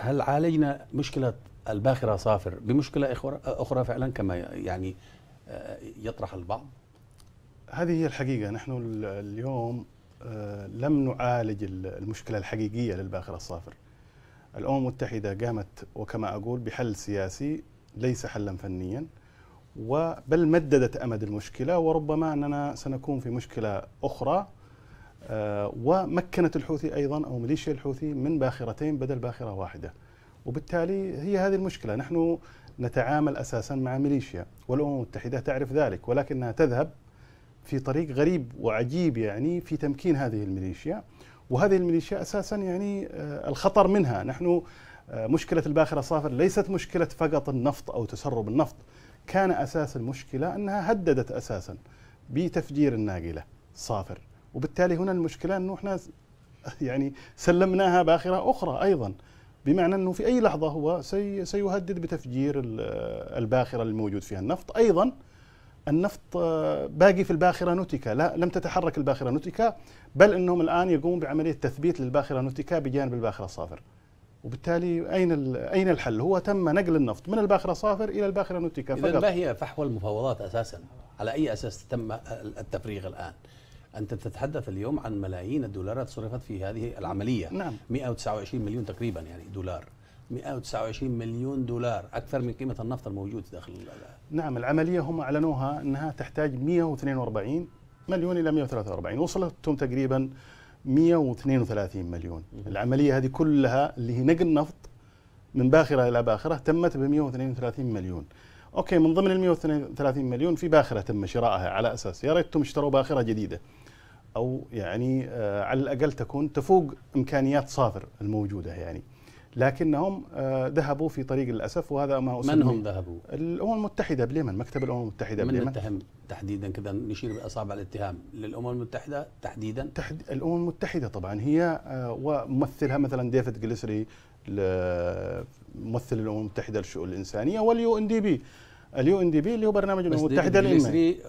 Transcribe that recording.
هل عالجنا مشكلة الباخرة صافر بمشكلة أخرى فعلا كما يعني آه، يطرح البعض هذه هي الحقيقة نحن اليوم آه، لم نعالج المشكلة الحقيقية للباخرة الصافر الأمم المتحدة قامت وكما أقول بحل سياسي ليس حلا فنيا بل مددت أمد المشكلة وربما أننا سنكون في مشكلة أخرى آه، ومكنت الحوثي أيضا أو ميليشيا الحوثي من باخرتين بدل باخرة واحدة وبالتالي هي هذه المشكلة نحن نتعامل أساسا مع ميليشيا والأمم المتحدة تعرف ذلك ولكنها تذهب في طريق غريب وعجيب يعني في تمكين هذه الميليشيا وهذه الميليشيا أساسا يعني آه، الخطر منها نحن آه، مشكلة الباخرة صافر ليست مشكلة فقط النفط أو تسرب النفط كان أساس المشكلة أنها هددت أساسا بتفجير الناقلة صافر وبالتالي هنا المشكله انه احنا يعني سلمناها باخره اخرى ايضا بمعنى انه في اي لحظه هو سي سيهدد بتفجير الباخره الموجود فيها النفط ايضا النفط آه، باقي في الباخره نوتيكا لا لم تتحرك الباخره نوتيكا بل انهم الان يقومون بعمليه تثبيت للباخره نوتيكا بجانب الباخره صافر وبالتالي اين اين الحل؟ هو تم نقل النفط من الباخره صافر الى الباخره نوتيكا فقط ما هي فحوى المفاوضات اساسا؟ على اي اساس تم التفريغ الان؟ أنت تتحدث اليوم عن ملايين الدولارات صرفت في هذه العملية نعم 129 مليون تقريبا يعني دولار 129 مليون دولار أكثر من قيمة النفط الموجود داخل نعم العملية هم أعلنوها أنها تحتاج 142 مليون إلى 143 وصلتهم تقريبا 132 مليون العملية هذه كلها اللي هي نقل نفط من باخرة إلى باخرة تمت ب 132 مليون اوكي من ضمن ال 132 مليون في باخره تم شرائها على اساس يا ريتهم اشتروا باخره جديده او يعني آه، على الاقل تكون تفوق امكانيات صافر الموجوده يعني لكنهم آه، ذهبوا في طريق للاسف وهذا ما من هم ذهبوا؟ الامم المتحده باليمن مكتب الامم المتحده من باليمن تحديدا كذا نشير باصابع الاتهام للامم المتحده تحديدا تحدي الامم المتحده طبعا هي آه، وممثلها مثلا ديفيد جليسري ممثل الامم المتحده للشؤون الانسانيه واليو ان دي بي اليو ان دي بي اللي هو برنامج الامم المتحده للامم